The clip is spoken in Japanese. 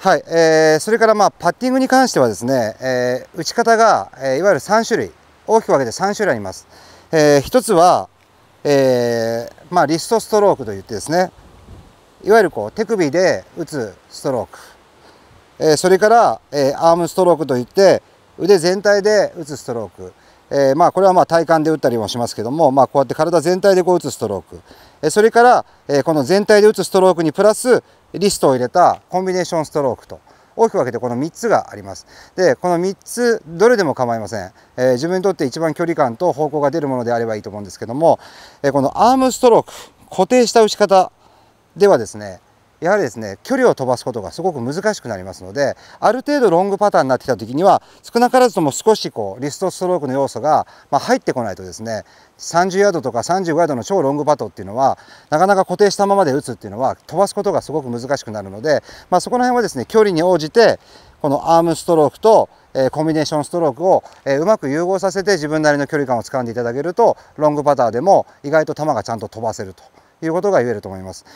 はい、えー、それからまあパッティングに関してはですね、えー、打ち方が、えー、いわゆる3種類大きく分けて3種類あります、えー、1つは、えーまあ、リストストロークといってですねいわゆるこう手首で打つストローク、えー、それから、えー、アームストロークといって腕全体で打つストロークえー、まあこれはまあ体幹で打ったりもしますけども、まあ、こうやって体全体でこう打つストローク、えー、それから、えー、この全体で打つストロークにプラスリストを入れたコンビネーションストロークと大きく分けてこの3つがありますでこの3つどれでも構いません、えー、自分にとって一番距離感と方向が出るものであればいいと思うんですけども、えー、このアームストローク固定した打ち方ではですねやはりですね距離を飛ばすことがすごく難しくなりますのである程度ロングパターンになってきた時には少なからずとも少しこうリストストロークの要素が、ま入ってこないとですね30ヤードとか35ヤードの超ロングパットっていうのはなかなか固定したままで打つっていうのは飛ばすことがすごく難しくなるので、まあ、そこら辺はですね距離に応じてこのアームストロークと、えコンビネーションストロークを、えうまく融合させて自分なりの距離感をつかんでいただけるとロングパターでも意外と球がちゃんと飛ばせるということが言えると思います。